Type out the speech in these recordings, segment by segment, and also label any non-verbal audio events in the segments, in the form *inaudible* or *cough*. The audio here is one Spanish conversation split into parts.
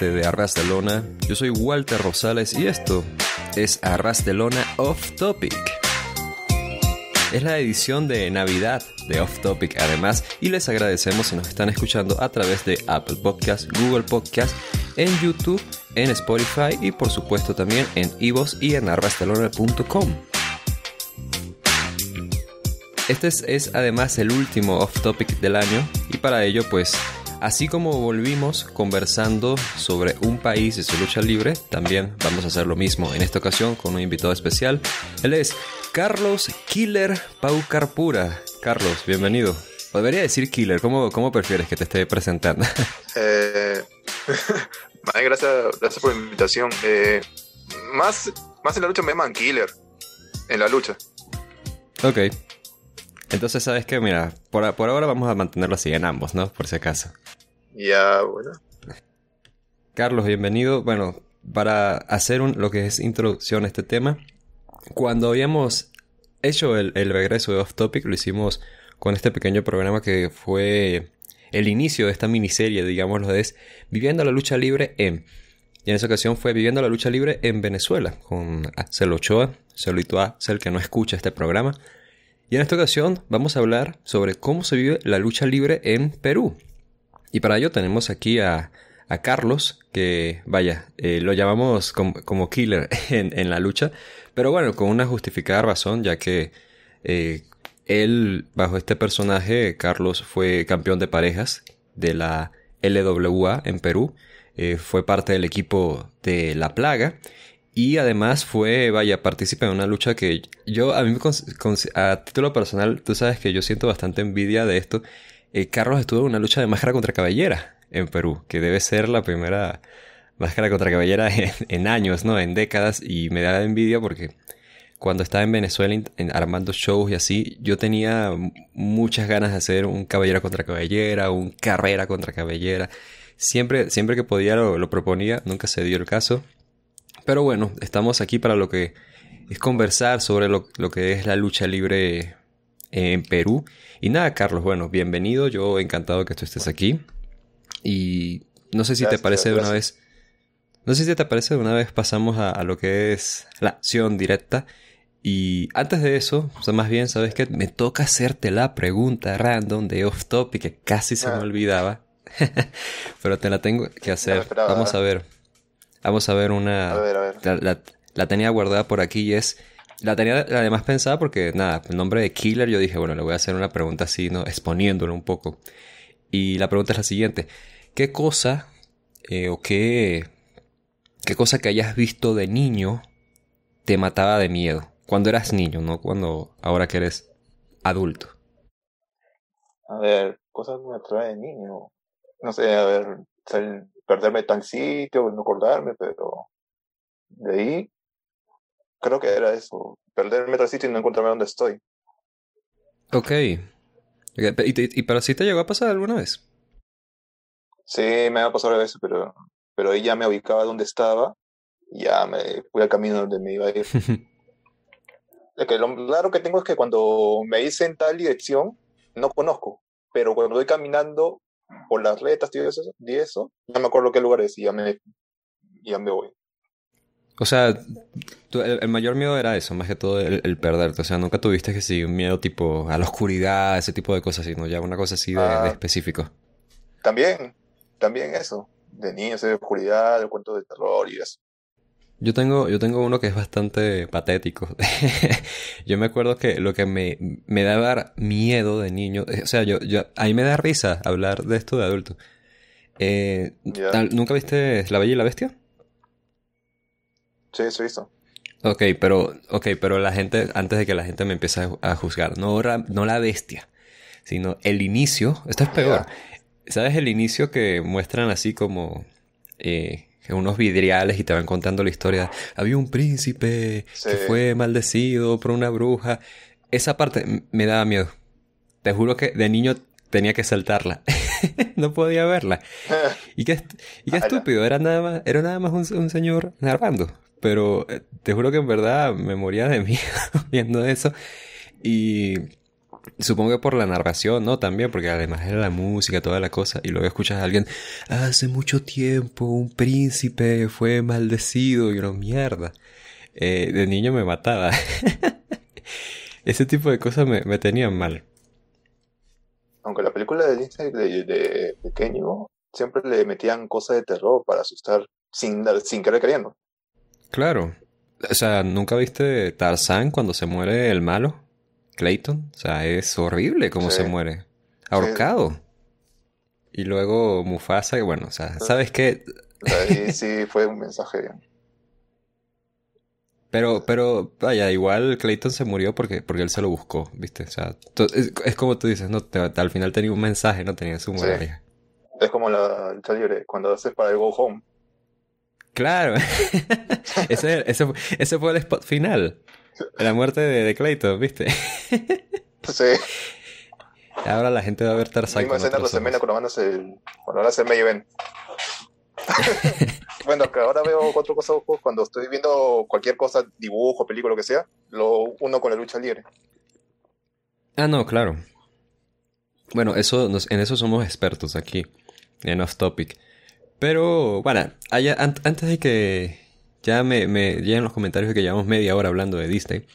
de Arras Yo soy Walter Rosales y esto es Arrastelona Off Topic. Es la edición de Navidad de Off Topic además y les agradecemos si nos están escuchando a través de Apple Podcast, Google Podcast, en YouTube, en Spotify y por supuesto también en Ivos y en Arrastelona.com. Este es, además el último off topic del año y para ello pues Así como volvimos conversando sobre un país y su lucha libre, también vamos a hacer lo mismo en esta ocasión con un invitado especial. Él es Carlos Killer Paucarpura. Carlos, bienvenido. Podría decir Killer, ¿cómo, cómo prefieres que te esté presentando? *laughs* Eh, *laughs* gracias, por la invitación. Eh, más, más en la lucha me llaman Killer. En la lucha. Ok, entonces, ¿sabes que Mira, por, ahora vamos a mantenerlo así en ambos, ¿no? Por si acaso. Ya, bueno. Carlos, bienvenido. Bueno, para hacer un, lo que es introducción a este tema, cuando habíamos hecho el, regreso de Off Topic, lo hicimos con este pequeño programa que fue el inicio de esta miniserie, digámoslo, es Viviendo la lucha libre en. Y en esa ocasión fue Viviendo la lucha libre en Venezuela, con Axel Ochoa, Axel a Axel que no escucha este programa. Y en esta ocasión vamos a hablar sobre cómo se vive la lucha libre en Perú. Y para ello tenemos aquí a, Carlos, que vaya, eh, lo llamamos como, killer *laughs* en, la lucha, pero bueno, con una justificada razón, ya que eh, él, bajo este personaje, Carlos fue campeón de parejas de la LWA en Perú, eh, fue parte del equipo de La Plaga y además fue, vaya, partícipe en una lucha que yo, a mí, a título personal, tú sabes que yo siento bastante envidia de esto. Eh, Carlos estuvo en una lucha de máscara contra cabellera en Perú, que debe ser la primera máscara contra cabellera *laughs* en, años, ¿no? En décadas. Y me da envidia porque cuando estaba en Venezuela en, armando shows y así, yo tenía muchas ganas de hacer un caballero contra caballera... un carrera contra caballera... Siempre, siempre que podía lo proponía, nunca se dio el caso. Pero bueno, estamos aquí para lo que es conversar sobre lo, que es la lucha libre en Perú. Y nada, Carlos, bueno, bienvenido. Yo encantado que tú estés aquí. Y no sé si te parece de una vez. No sé si te parece de una vez pasamos a, lo que es la acción directa. Y antes de eso, o sea, más bien, ¿sabes qué? Me toca hacerte la pregunta random de off topic que casi se me ah. olvidaba. *laughs* Pero te la tengo que hacer. Vamos ¿eh? a ver. Vamos a ver una... A ver, a ver. La, tenía guardada por aquí y es... La tenía además pensada porque, nada, el nombre de Killer yo dije, bueno, le voy a hacer una pregunta así, ¿no? exponiéndolo un poco. Y la pregunta es la siguiente. ¿Qué cosa eh, o qué, qué cosa que hayas visto de niño te mataba de miedo? Cuando eras niño, no cuando ahora que eres adulto. A ver, cosas que me de niño. No sé, a ver, perderme tan sitio, no acordarme, pero de ahí creo que era eso, perderme tan sitio y no encontrarme donde estoy. Ok. Eh, ¿Y, y, para sí te llegó a pasar alguna vez? Sí, me ha pasado a veces, pero, pero ahí ya me ubicaba donde estaba y ya me fui al camino donde me iba a ir. *laughs* que lo claro que tengo es que cuando me hice en tal dirección, no conozco, pero cuando voy caminando o las letras tío, eso, y eso, ya me acuerdo qué lugar es y ya me, ya me voy. O sea, el, mayor miedo era eso, más que todo el, perderte. O sea, nunca tuviste que sí, un miedo tipo a la oscuridad, ese tipo de cosas, sino ya una cosa así de ah. específico. También, también eso. De niños, de oscuridad, de cuentos de terror y eso. Yo tengo, yo tengo uno que es bastante patético. *laughs* yo me acuerdo que lo que me, me daba miedo de niño, eh, o sea, yo, yo, a mí me da risa hablar de esto de adulto. Eh, ¿Nunca viste La Bella y la Bestia? Sí, sí, visto. Ok, pero, pero la gente, antes de que la gente me empiece a juzgar, no, no la bestia, sino el inicio, esto es peor. ¿Sabes el inicio que muestran así como eh, unos vidriales y te van contando la historia. Había un príncipe que fue maldecido por una bruja. Esa parte me daba miedo. Te juro que de niño tenía que saltarla. *laughs* no podía verla. *laughs* y qué, y ah, estúpido, era nada más, era nada más un, un señor narrando. Pero eh, te juro que en verdad me moría de *laughs* miedo viendo eso. Y Supongo que por la narración, ¿no? También, porque además era la música, toda la cosa, y luego escuchas a alguien, hace mucho tiempo un príncipe fue maldecido y una mierda. Eh, de niño me mataba. *laughs* Ese tipo de cosas me, tenían mal. Aunque la película de Disney de, de, pequeño siempre le metían cosas de terror para asustar sin, sin querer queriendo. Claro. O sea, ¿nunca viste Tarzán cuando se muere el malo? Clayton. O sea, es horrible cómo se muere. Ahorcado. Y luego Mufasa, y bueno, o sea, ¿sabes qué? Sí, *laughs* sí fue un mensaje Pero, pero, vaya, igual Clayton se murió porque, porque él se lo buscó, ¿viste? O sea, es, como tú dices, no, al final tenía un mensaje, no tenía su muerte Es como la lucha cuando haces para el go home. Claro. *laughs* ese, ese, ese, fue el spot final. La muerte de, de Clayton, ¿viste? *laughs* sí. Ahora la gente va a ver Tarzán. Misma los los cuando van a cuando van a hacer medio bueno, que ahora veo cuatro cosas cuando estoy viendo cualquier cosa, dibujo, película, lo que sea, lo uno con la lucha libre. Ah, no, claro. Bueno, eso en eso somos expertos aquí, en Off Topic. Pero, bueno, allá, antes de que ya me, llegan los comentarios que llevamos media hora hablando de Disney.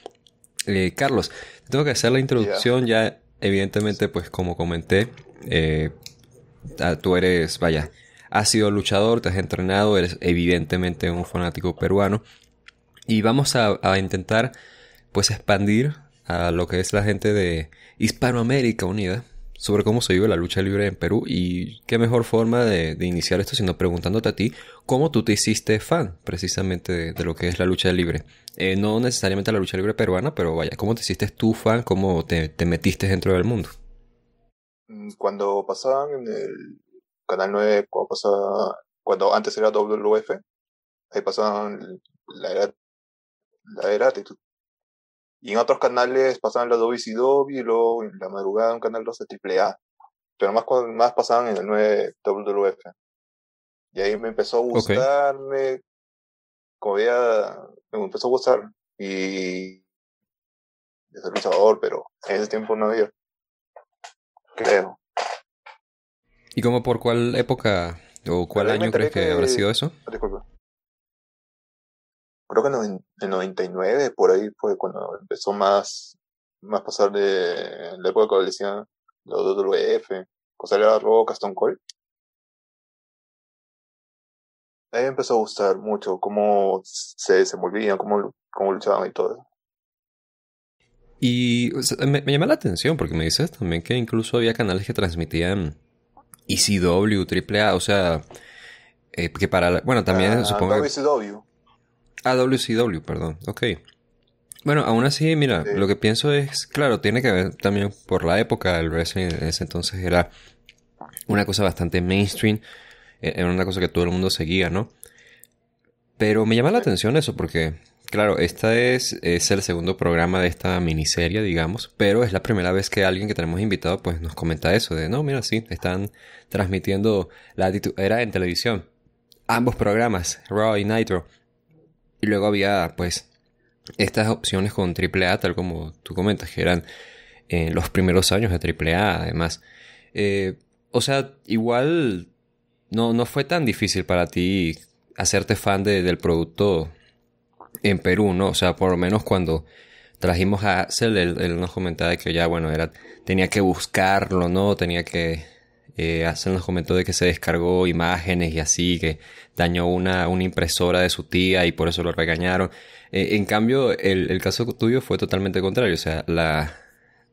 Eh, Carlos, tengo que hacer la introducción ya, evidentemente, pues como comenté, eh, ah, tú eres, vaya, has sido luchador, te has entrenado, eres evidentemente un fanático peruano. Y vamos a intentar, pues, expandir a lo que es la gente de Hispanoamérica Unida, sobre cómo se vive la lucha libre en Perú y qué mejor forma de, iniciar esto sino preguntándote a ti cómo tú te hiciste fan precisamente de, lo que es la lucha libre. Eh, no necesariamente la lucha libre peruana, pero vaya, ¿cómo te hiciste tú fan? ¿Cómo te, metiste dentro del mundo? Mm, cuando pasaban en el Canal 9, cuando pasaba, cuando antes era WF, ahí pasaban la era, la era actitud y en otros canales pasaban la WCW y y luego en la madrugada un canal 12 A. Pero más, más pasaban en el 9 WWF. Y ahí me empezó a gustarme, como me empezó a gustar. Y de el pero en ese tiempo no había. Creo. ¿Y como por cuál época o cuál año crees que, que habrá sido eso? creo que en el 99, por ahí fue cuando empezó más, más pasar de la época que decían los WF, José la Roca, Stone Cold. Ahí empezó a gustar mucho cómo se desenvolvían, cómo, luchaban y todo. Y me, me, llama la atención porque me dices también que incluso había canales que transmitían ECW, AAA, o sea, eh, que para... Bueno, también ah, supongo... A WCW, perdón. Ok. Bueno, aún así, mira, lo que pienso es, claro, tiene que ver también por la época El wrestling. En ese entonces era una cosa bastante mainstream, e-, era una cosa que todo el mundo seguía, ¿no? Pero me llama la atención eso porque, claro, este es, es el segundo programa de esta miniserie, digamos, pero es la primera vez que alguien que tenemos invitado pues nos comenta eso de, no, mira, sí, están transmitiendo la actitud, era en televisión, ambos programas, Raw y Nitro. Y luego había, pues, estas opciones con AAA, tal como tú comentas, que eran en eh, los primeros años de AAA, además. Eh, o sea, igual no, no fue tan difícil para ti hacerte fan del producto en Perú, ¿no? O sea, por lo menos cuando trajimos a Axel, él, él, nos comentaba que ya, bueno, era, tenía que buscarlo, ¿no? Tenía que eh, hacen los nos comentó de que se descargó imágenes y así, que dañó una, una impresora de su tía y por eso lo regañaron. Eh, en cambio, el, caso tuyo fue totalmente contrario. O sea, la,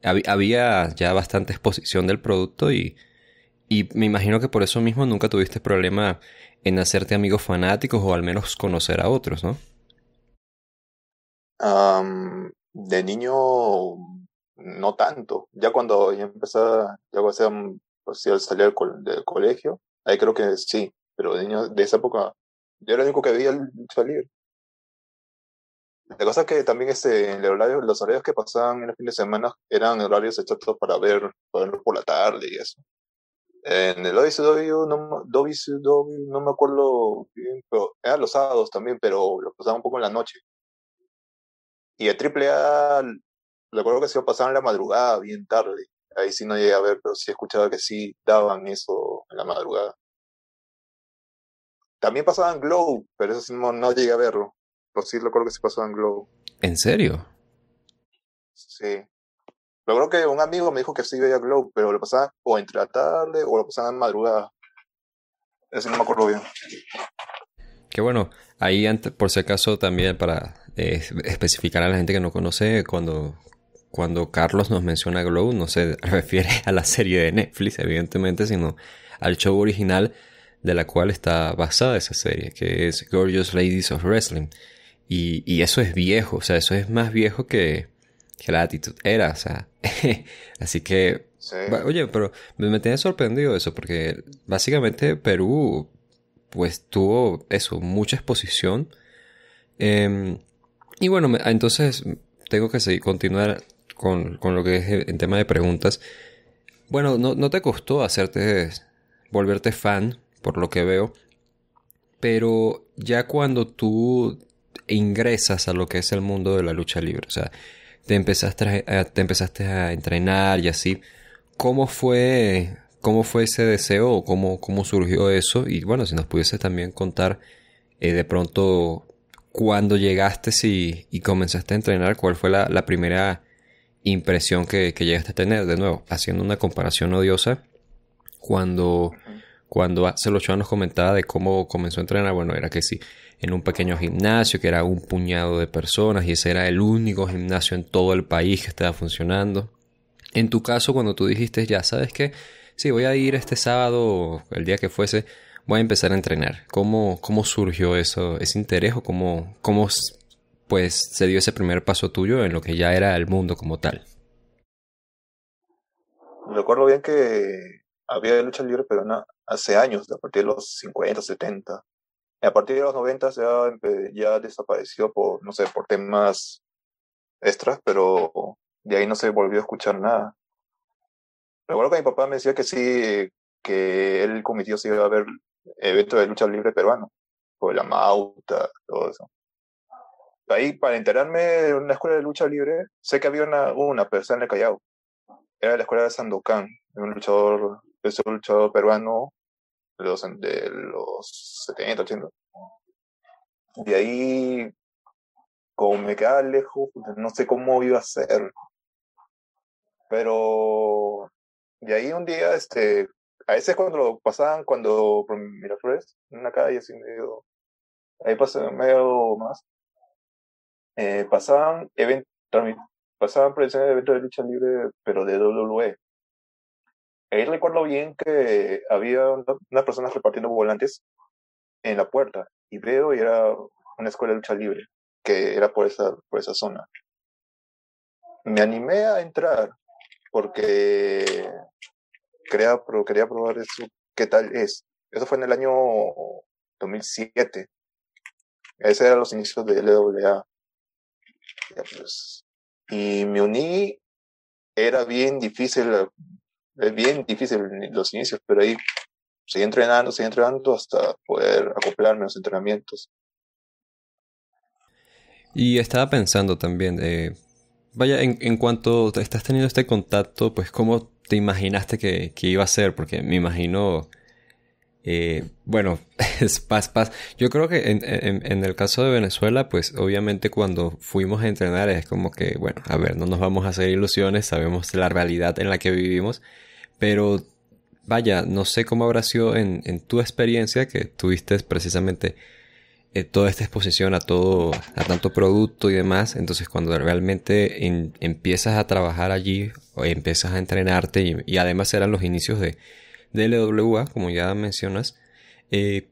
había ya bastante exposición del producto y, y me imagino que por eso mismo nunca tuviste problema en hacerte amigos fanáticos o al menos conocer a otros, ¿no? de niño no tanto. Ya cuando empecé, ya pues, al salir del, colegio, ahí creo que sí, pero de, de esa época yo era el único que veía al salir. La cosa es que también este, en el horario, los horarios que pasaban en los fines de semana eran horarios exactos para ver, para por la tarde y eso. En el OBCW no, no me acuerdo bien, pero eran los sábados también, pero lo pasaban un poco en la noche. Y el AAA, recuerdo que se a pasaban en la madrugada, bien tarde ahí sí no llegué a ver, pero sí he escuchado que sí daban eso en la madrugada. También pasaban Glow, pero eso sí no, llegué a verlo. Pero pues sí recuerdo que sí pasaban Glow. ¿En serio? Sí. lo creo que un amigo me dijo que sí veía Glow, pero lo pasaba o entre la tarde o lo pasaban en madrugada. Eso no me acuerdo bien. Qué bueno. Ahí, por si acaso, también para eh, especificar a la gente que no conoce, cuando cuando Carlos nos menciona Glow no se *laughs* refiere a la serie de Netflix, evidentemente, sino al show original de la cual está basada esa serie, que es Gorgeous Ladies of Wrestling. Y, eso es viejo, o sea, eso es más viejo que, la actitud era, o sea. *laughs* Así que, oye, pero me, me tenía sorprendido eso, porque básicamente Perú, pues tuvo eso, mucha exposición. Em, y bueno, entonces tengo que seguir, continuar con, lo que es en tema de preguntas. Bueno, no, te costó hacerte, volverte fan, por lo que veo, pero ya cuando tú ingresas a lo que es el mundo de la lucha libre, o sea, te empezaste a, te empezaste a entrenar y así, ¿cómo fue, cómo fue ese deseo? ¿Cómo, cómo surgió eso? Y bueno, si nos pudieses también contar eh, de pronto cuando llegaste si, y comenzaste a entrenar, cuál fue la primera impresión que, llegaste a tener, de nuevo, haciendo una comparación odiosa, cuando, cuando los los nos comentaba de cómo comenzó a entrenar, bueno, era que sí, en un pequeño gimnasio, que era un puñado de personas, y ese era el único gimnasio en todo el país que estaba funcionando. En tu caso, cuando tú dijiste, ya sabes que, sí, voy a ir este sábado, el día que fuese, voy a empezar a entrenar. ¿Cómo, cómo surgió eso, ese interés o cómo, cómo pues se dio ese primer paso tuyo en lo que ya era el mundo como tal. Me Recuerdo bien que había lucha libre peruana hace años, a partir de los 50, 70. Y a partir de los 90 ya, ya desapareció por, no sé, por temas extras, pero de ahí no se volvió a escuchar nada. Recuerdo que mi papá me decía que sí, que él cometió si iba a haber eventos de lucha libre peruano, por la mauta, todo eso ahí para enterarme de una escuela de lucha libre, sé que había una, persona pero está en el Era la escuela de Sandokan, un luchador, un luchador peruano de los, de los 70, 80. De ahí, como me quedaba lejos, pues, no sé cómo iba a ser. Pero de ahí un día, este, a veces cuando lo pasaban, cuando por Miraflores, en una calle así medio, ahí pasé medio más, eh, pasaban, eventos pasaban de eventos de lucha libre, pero de WWE. Ahí recuerdo bien que había unas personas repartiendo volantes en la puerta y veo y era una escuela de lucha libre que era por esa, por esa zona. Me animé a entrar porque quería, quería probar eso, qué tal es. Eso fue en el año 2007. Ese era los inicios de LWA. Pues, y me uní, era bien difícil, bien difícil los inicios, pero ahí seguí entrenando, seguí entrenando hasta poder acoplarme a los entrenamientos. Y estaba pensando también, eh, vaya, en, cuanto estás teniendo este contacto, pues cómo te imaginaste que, que iba a ser, porque me imagino eh, bueno, *laughs* es paz, paz. Yo creo que en, en, el caso de Venezuela, pues obviamente cuando fuimos a entrenar es como que, bueno, a ver, no nos vamos a hacer ilusiones, sabemos la realidad en la que vivimos, pero vaya, no sé cómo habrá sido en, tu experiencia que tuviste precisamente eh, toda esta exposición a todo, a tanto producto y demás, entonces cuando realmente empiezas a trabajar allí, o empiezas a entrenarte y además eran los inicios de DLWA, como ya mencionas, eh,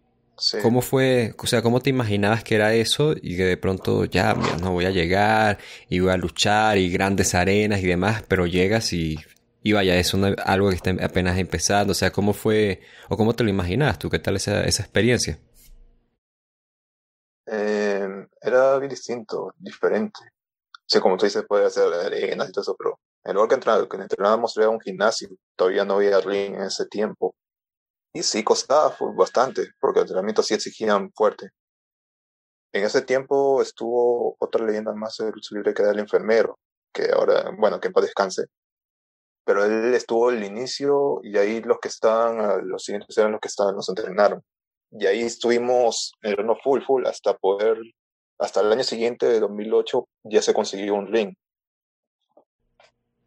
¿cómo fue, o sea, cómo te imaginabas que era eso y que de pronto ya, no voy a llegar y voy a luchar y grandes arenas y demás, pero llegas y, vaya, es algo que está apenas empezando, o sea, ¿cómo fue o cómo te lo imaginabas tú? ¿Qué tal esa, esa experiencia? Em, era bien distinto, diferente. O sea, como tú dices, puede hacer arenas y todo eso, pero el lugar que entrenaba, que entrenábamos era un gimnasio, todavía no había ring en ese tiempo. Y sí costaba bastante, porque el entrenamiento sí exigían fuerte. En ese tiempo estuvo otra leyenda más del libre que era el enfermero, que ahora, bueno, que en paz descanse. Pero él estuvo el inicio y ahí los que estaban, ah, los siguientes eran los que estaban, nos entrenaron. Y ahí estuvimos en no full, full, hasta poder, hasta el año siguiente, de 2008, ya se consiguió un ring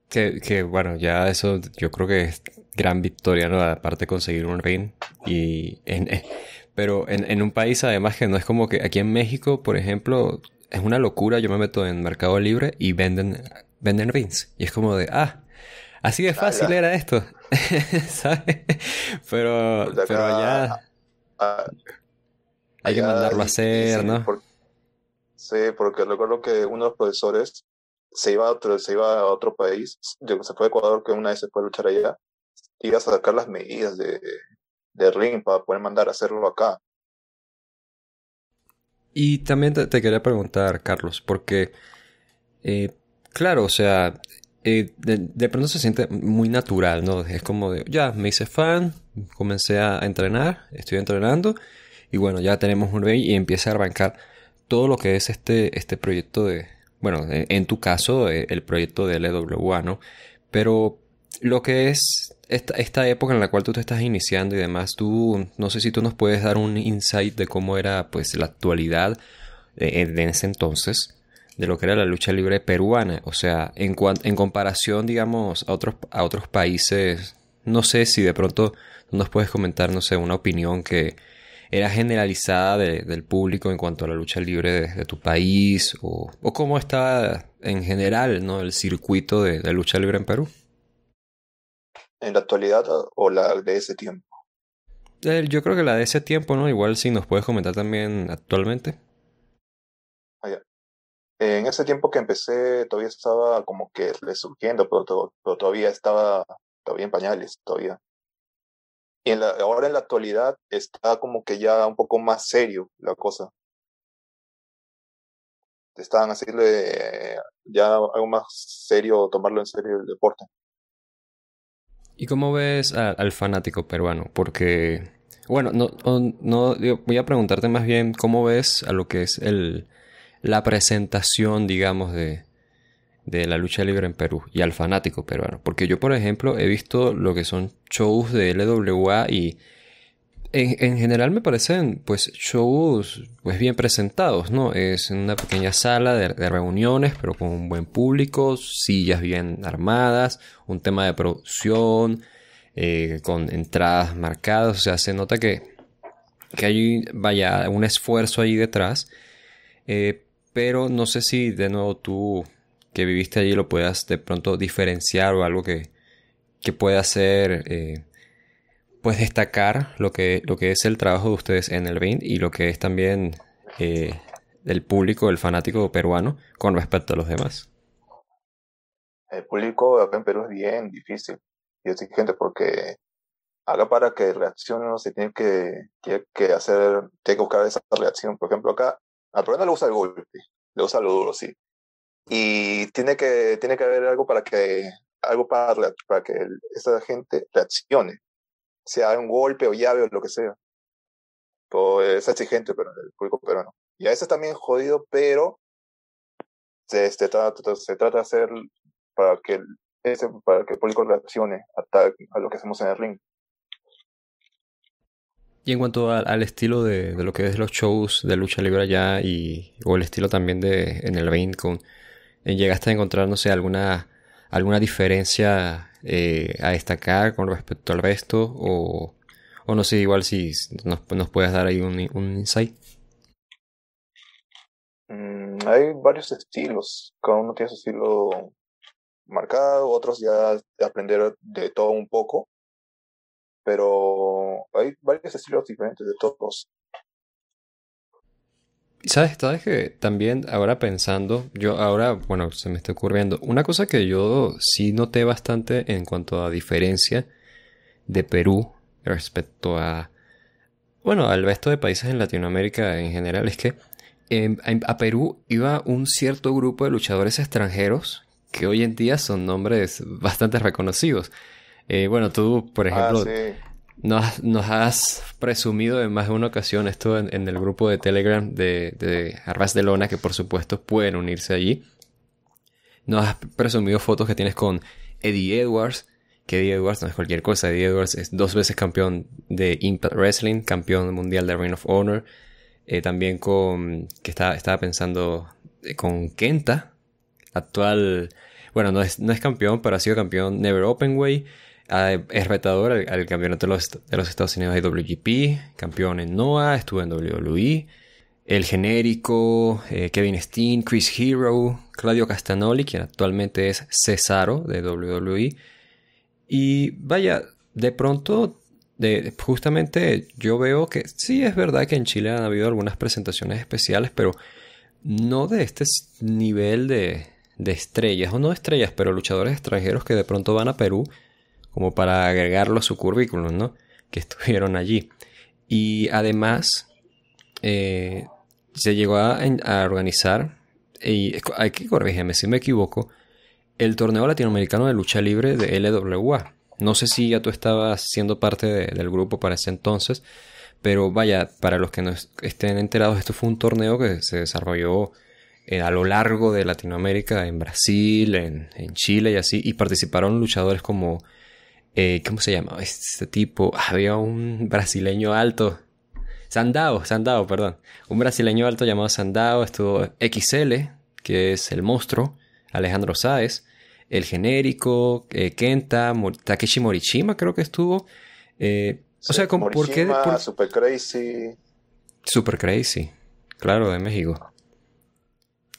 que, bueno, ya eso yo creo que es gran victoria, ¿no? Aparte de conseguir un ring. Y en, eh, pero en, en, un país además que no es como que aquí en México, por ejemplo, es una locura, yo me meto en Mercado Libre y venden, venden rings. Y es como de, ah, así de ah, fácil era esto, *laughs* ¿sabes? Pero, pues pero allá... hay que mandarlo a hacer, ¿no? sí, porque recuerdo que uno de los profesores se iba a otro, se iba a otro país, se fue a Ecuador que una vez se fue a luchar allá, vas a sacar las medidas de, de ring para poder mandar a hacerlo acá. Y también te, quería preguntar, Carlos, porque, eh, claro, o sea, eh, de, pronto se siente muy natural, ¿no? Es como de, ya, me hice fan, comencé a entrenar, estoy entrenando, y bueno, ya tenemos un rey y empieza a arrancar todo lo que es este, este proyecto de, bueno, eh, en tu caso, eh, el proyecto de LWA, ¿no? Pero lo que es esta, época en la cual tú te estás iniciando y demás, tú, no sé si tú nos puedes dar un insight de cómo era pues la actualidad eh, en ese entonces de lo que era la lucha libre peruana, o sea, en, en comparación, digamos, a otros, a otros países, no sé si de pronto nos puedes comentar, no sé, una opinión que, era generalizada del público en cuanto a la lucha libre de, tu país o, o, cómo estaba en general ¿no? el circuito de, lucha libre en Perú? ¿En la actualidad o la de ese tiempo? Eh, yo creo que la de ese tiempo, ¿no? Igual si nos puedes comentar también actualmente. Ah, en ese tiempo que empecé todavía estaba como que resurgiendo, pero, pero todavía estaba todavía en pañales, todavía y ahora en la actualidad está como que ya un poco más serio la cosa. Están haciendo eh, ya algo más serio, tomarlo en serio el deporte. ¿Y cómo ves al fanático peruano? Porque, bueno, no, no, voy a preguntarte más bien cómo ves a lo que es el, la presentación, digamos, de, de la lucha libre en Perú y al fanático peruano. Porque yo, por ejemplo, he visto lo que son shows de LWA y en, general me parecen pues shows pues bien presentados, ¿no? Es una pequeña sala de, reuniones, pero con un buen público, sillas bien armadas, un tema de producción, eh, con entradas marcadas, o sea, se nota que, que hay, vaya, un esfuerzo ahí detrás. Eh, pero no sé si de nuevo tú que viviste allí lo puedas de pronto diferenciar o algo que, que pueda hacer, eh, pues destacar lo que, lo que es el trabajo de ustedes en el BIN y lo que es también eh, el público, el fanático peruano con respecto a los demás. El público acá en Perú es bien difícil y exigente porque acá para que reaccionen se tiene que, que hacer, tiene que buscar esa reacción. Por ejemplo, acá al problema le usa el golpe, le usa lo duro, sí y tiene que, tiene que haber algo para que, algo para, que esta gente reaccione, sea un golpe o llave o lo que sea. Pues es exigente pero el público peruano. Y a veces también jodido, pero se, trata, se trata de hacer para que, ese, para que el público reaccione a, tal, a lo que hacemos en el ring. Y en cuanto al estilo de, de, lo que es los shows de lucha libre allá y, o el estilo también de en el ring con llegaste a encontrar, no sé, alguna, alguna diferencia eh, a destacar con respecto al resto? O, o no sé, igual si nos, puedes dar ahí un, un insight. Mm, hay varios estilos, cada uno tiene su estilo marcado, otros ya aprender de todo un poco, pero hay varios estilos diferentes de todos. ¿Sabes? ¿Sabes que también ahora pensando, yo ahora, bueno, se me está ocurriendo, una cosa que yo sí noté bastante en cuanto a diferencia de Perú respecto a, bueno, al resto de países en Latinoamérica en general, es que em, a Perú iba un cierto grupo de luchadores extranjeros que hoy en día son nombres bastante reconocidos. Eh, bueno, tú, por ah, ejemplo, nos, has presumido en más de una ocasión esto en, el grupo de Telegram de, de Arras de Lona, que por supuesto pueden unirse allí. Nos has presumido fotos que tienes con Eddie Edwards, que Eddie Edwards no es cualquier cosa. Eddie Edwards es dos veces campeón de Impact Wrestling, campeón mundial de Reign of Honor. Eh, también con, que estaba, pensando, eh, con Kenta, actual, bueno, no es, no es campeón, pero ha sido campeón Never Open Way Ah, es retador al, campeonato de los, Estados Unidos de WGP, campeón en NOAA, estuvo en WWE, el genérico, eh, Kevin Steen, Chris Hero, Claudio Castanoli, quien actualmente es Cesaro de WWE. Y vaya, de pronto, de, justamente yo veo que sí es verdad que en Chile han habido algunas presentaciones especiales, pero no de este nivel de estrellas, o no estrellas, pero luchadores extranjeros que de pronto van a Perú como para agregarlo a su currículum, ¿no? Que estuvieron allí. Y además, eh, se llegó a, organizar, y hay que corregirme si me equivoco, el torneo latinoamericano de lucha libre de LWA. No sé si ya tú estabas siendo parte del grupo para ese entonces, pero vaya, para los que no estén enterados, esto fue un torneo que se desarrolló eh, a lo largo de Latinoamérica, en Brasil, en Chile y así, y participaron luchadores como eh, ¿Cómo se llamaba este tipo? *laughs* Había un brasileño alto. Sandao, Sandao, perdón. Un brasileño alto llamado Sandao. Estuvo XL, que es el monstruo. Alejandro Sáez. El genérico, eh, Kenta, Takeshi Morishima creo que estuvo. Eh, o sea, ¿por qué? Super Crazy. Super Crazy, claro, de México.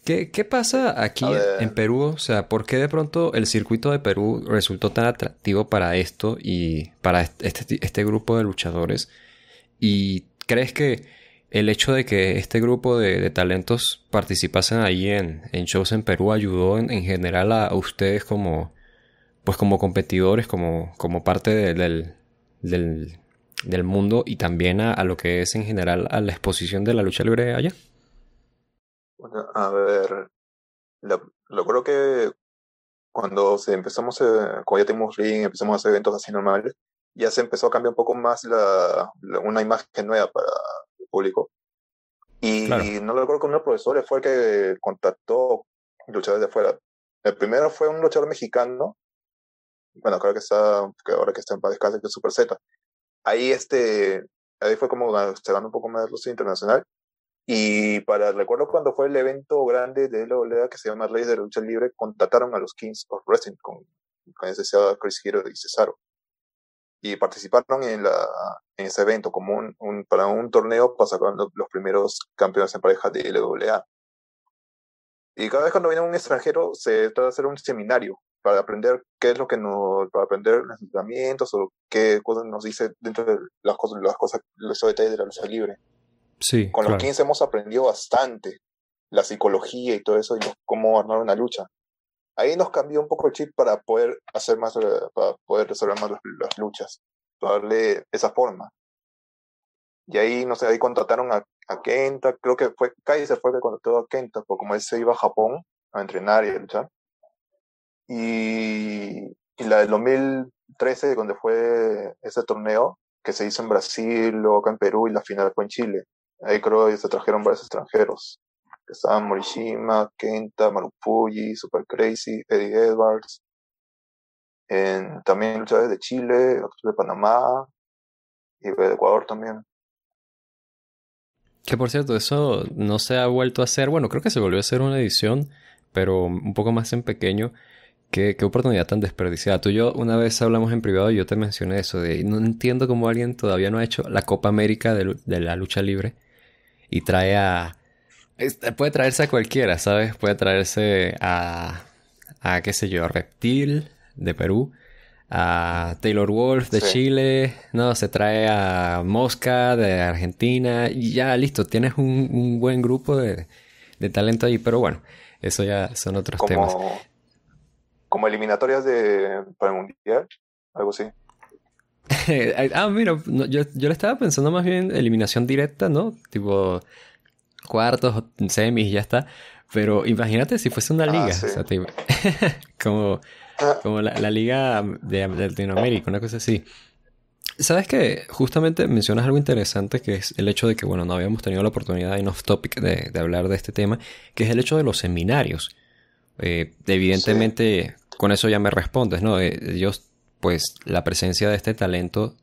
¿Qué, pasa aquí en Perú? O sea, ¿por qué de pronto el circuito de Perú resultó tan atractivo para esto y para este, este, grupo de luchadores? ¿Y crees que el hecho de que este grupo de, talentos participasen ahí en, shows en Perú ayudó en, general a, ustedes como, pues como competidores, como, parte del, mundo y también a lo que es en general a la exposición de la lucha libre allá? a ver, lo, creo que cuando se empezamos, como ya tenemos ring, empezamos a hacer eventos así normales, ya se empezó a cambiar un poco más la, una imagen nueva para el público. Y, no lo recuerdo que uno de los profesores fue el que contactó luchadores de afuera. El primero fue un luchador mexicano, bueno, creo que está, que ahora que está en paz descanse, que es Super Z. Ahí este, ahí fue como dando ah, un poco más de lucha internacional y para, recuerdo cuando fue el evento grande de la LWA que se llama Reyes de la Lucha Libre, contrataron a los Kings of Wrestling con, con ese Chris Hero y Cesaro. Y participaron en, la, en ese evento como un, para un torneo para pues, sacar los, primeros campeones en pareja de LWA. Y cada vez cuando viene un extranjero se trata de hacer un seminario para aprender qué es lo que nos, para aprender los entrenamientos o qué cosas nos dice dentro de las cosas, las cosas, los detalles de la lucha libre. Sí, Con los 15 hemos aprendido bastante la psicología y todo eso y cómo armar una lucha. Ahí nos cambió un poco el chip para poder hacer más, eh, para poder resolver más las, luchas, darle esa forma. Y ahí, no sé, ahí contrataron a, a Kenta, creo que fue se fue que contrató a Kenta, porque como él se iba a Japón a entrenar y a luchar. Y, y la del 2013, donde fue ese torneo, que se hizo en Brasil, luego acá en Perú y la final fue en Chile. Ahí creo que se trajeron varios extranjeros. Que estaban Morishima, Kenta, Marupuyi, Super Crazy, Eddie Edwards. En, también luchadores de Chile, de Panamá y de Ecuador también. Que por cierto, eso no se ha vuelto a hacer. Bueno, creo que se volvió a hacer una edición, pero un poco más en pequeño. Qué, oportunidad tan desperdiciada. Tú y yo una vez hablamos en privado y yo te mencioné eso de no entiendo cómo alguien todavía no ha hecho la Copa América de la lucha libre y trae a... Puede traerse a cualquiera, ¿sabes? Puede traerse a, a qué sé yo, Reptil de Perú, a Taylor Wolf de Chile, no, se trae a Mosca de Argentina y ya listo, tienes un, buen grupo de, talento ahí, pero bueno, eso ya son otros temas. Como eliminatorias de, para Mundial, algo así. *laughs* ah, mira, yo, yo le estaba pensando más bien eliminación directa, ¿no? Tipo cuartos, semis, ya está. Pero imagínate si fuese una ah, liga, o sea, *laughs* como, como la, liga de Latinoamérica, una cosa así. Sabes que justamente mencionas algo interesante que es el hecho de que, bueno, no habíamos tenido la oportunidad en off topic de, de hablar de este tema, que es el hecho de los seminarios. Eh, evidentemente, con eso ya me respondes, ¿no? Eh, yo pues la presencia de este talento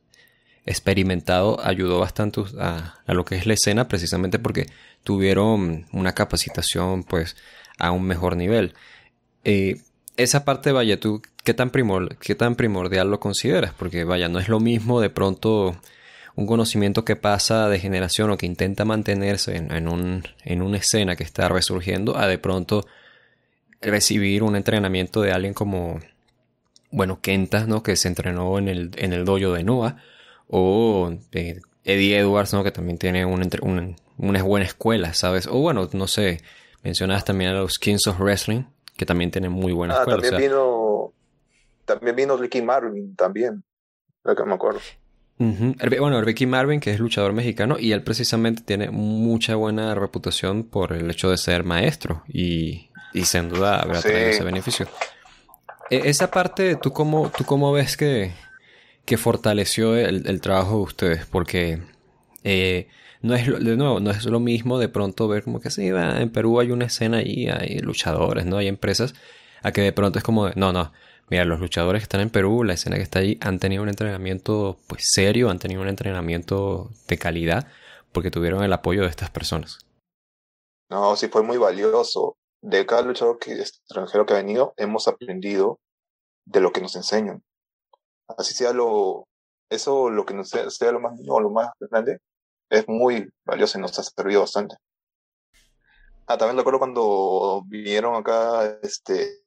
experimentado ayudó bastante a, lo que es la escena precisamente porque tuvieron una capacitación pues a un mejor nivel. Eh, esa parte, vaya, tú, qué tan, tan primordial lo consideras? Porque, vaya, no es lo mismo de pronto un conocimiento que pasa de generación o que intenta mantenerse en una escena que está resurgiendo a de pronto recibir un entrenamiento de alguien como bueno, Kentas, ¿no? Que se entrenó en el, en el dojo de Noah. O eh, Eddie Edwards, ¿no? Que también tiene un, un, una buena escuela, ¿sabes? O bueno, no sé, mencionabas también a los Kings of Wrestling, que también tienen muy buena ah, También, vino, también vino Ricky Marvin, también, lo que me acuerdo. Bueno, Ricky Marvin, que es luchador mexicano, y él precisamente tiene mucha buena reputación por el hecho de ser maestro y, sin duda habrá traído ese beneficio. E, esa parte, ¿tú cómo, cómo ves que, que fortaleció el, el, trabajo de ustedes? Porque eh, no es lo, de nuevo, no es lo mismo de pronto ver como que sí, en Perú hay una escena ahí, hay luchadores, ¿no? Hay empresas, a que de pronto es como, no, no, mira, los luchadores que están en Perú, la escena que está allí, han tenido un entrenamiento pues serio, han tenido un entrenamiento de calidad, porque tuvieron el apoyo de estas personas. No, sí fue muy valioso de cada luchador que, extranjero que ha venido, hemos aprendido de lo que nos enseñan. Así sea lo, eso lo que sea, lo más niño o lo más grande, es muy valioso y nos ha servido bastante. Ah, también recuerdo cuando vinieron acá este,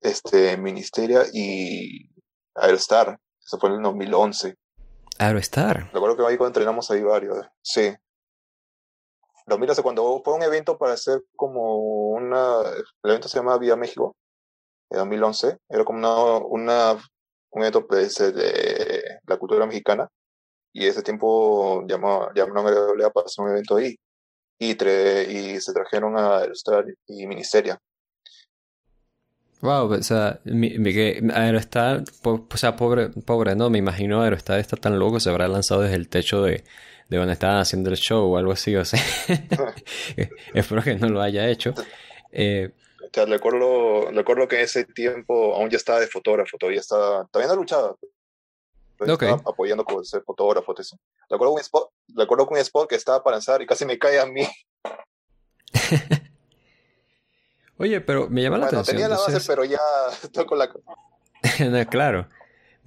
este Ministeria y Aerostar, eso fue en el 2011. Aerostar. Recuerdo que ahí cuando entrenamos ahí varios, sí cuando fue un evento para hacer como una, el evento se llama Vía México, en 2011, era como una, una un evento pues, de la cultura mexicana, y ese tiempo llamaron a la para hacer un evento ahí, y, y se trajeron a Aerostar y Ministeria. Wow, o sea, mi, Aerostar, o sea, pobre, pobre, no, me imagino Aerostar está tan loco, se habrá lanzado desde el techo de, de cuando estaba haciendo el show o algo así, o sea, *laughs* *laughs* espero que no lo haya hecho. Eh, o sea, recuerdo, recuerdo que en ese tiempo aún ya estaba de fotógrafo, todavía estaba, todavía no luchaba, apoyando con ser fotógrafo. Recuerdo un, spot, recuerdo un spot que estaba para lanzar y casi me cae a mí. *laughs* Oye, pero me llama la atención. Tenía la base, pero ya con la... claro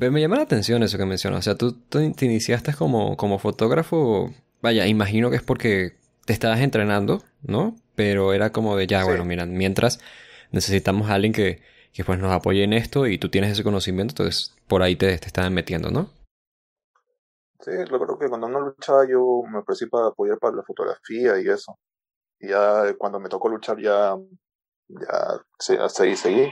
me llama la atención eso que mencionas. O sea, tú, te iniciaste como, como fotógrafo. Vaya, imagino que es porque te estabas entrenando, ¿no? Pero era como de ya, bueno, mira, mientras necesitamos a alguien que, que pues nos apoye en esto y tú tienes ese conocimiento, entonces por ahí te, te estaban metiendo, ¿no? Sí, creo que cuando no luchaba yo me ofrecí para apoyar para la fotografía y eso. Y ya cuando me tocó luchar ya, ya seguí, seguí.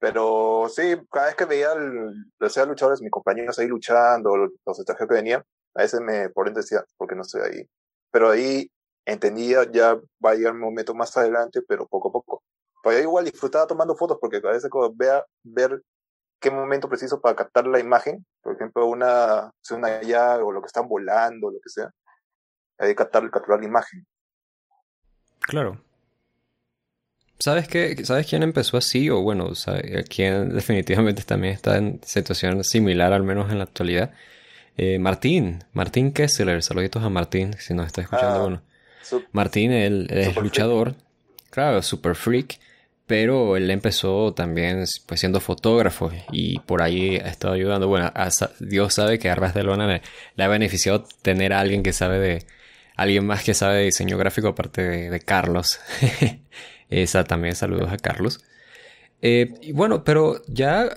Pero sí, cada vez que veía a los luchadores, mis compañeros ahí luchando, los extranjeros que venían, a veces me por dentro decía, ¿por qué no estoy ahí? Pero ahí entendía, ya va a llegar un momento más adelante, pero poco a poco. Pero pues yo igual disfrutaba tomando fotos porque cada vez que vea, ver qué momento preciso para captar la imagen, por ejemplo, una, una llave o lo que están volando, lo que sea, ahí que captar, capturar la imagen. Claro, ¿Sabes qué? ¿Sabes quién empezó así? O bueno, quién *laughs* definitivamente también está en situación similar, al menos en la actualidad. Eh, Martín, Martín Kessler, saluditos a Martín, si nos está escuchando. Ah, bueno. Martín, él, es luchador, claro, super freak, pero él empezó también pues, siendo fotógrafo y por ahí ha estado ayudando. Bueno, Dios sabe que Arras de Lona le, le, ha beneficiado tener a alguien que sabe de, alguien más que sabe de diseño gráfico aparte de, de Carlos. *laughs* Esa también saludos a Carlos. Eh, y bueno, pero ya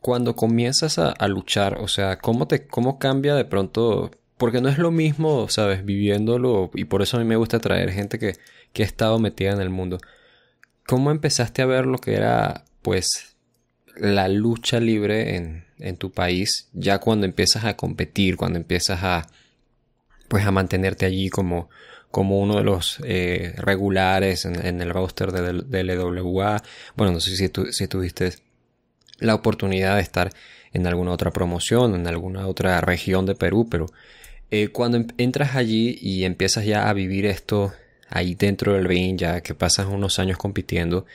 cuando comienzas a, luchar, o sea, ¿cómo, te, ¿cómo cambia de pronto? Porque no es lo mismo, ¿sabes? Viviéndolo, y por eso a mí me gusta traer gente que, que ha estado metida en el mundo. ¿Cómo empezaste a ver lo que era, pues, la lucha libre en, en tu país, ya cuando empiezas a competir, cuando empiezas a, pues, a mantenerte allí como, como uno de los eh, regulares en, el roster de, LWA. Bueno, no sé si, tuviste la oportunidad de estar en alguna otra promoción, en alguna otra región de Perú, pero eh, cuando em, entras allí y empiezas ya a vivir esto ahí dentro del ring, ya que pasas unos años compitiendo,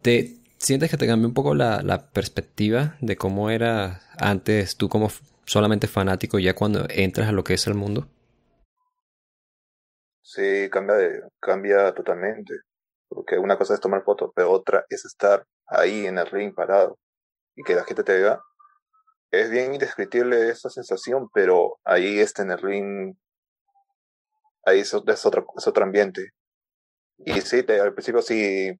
te sientes que te cambia un poco la, la perspectiva de cómo era antes tú como solamente fanático ya cuando entras a lo que es el mundo. Sí, cambia, de, cambia totalmente. Porque una cosa es tomar fotos, pero otra es estar ahí en el ring parado y que la gente te vea. Es bien indescriptible esa sensación, pero ahí está en el ring. Ahí es otro, otro, ambiente. Y sí, al principio sí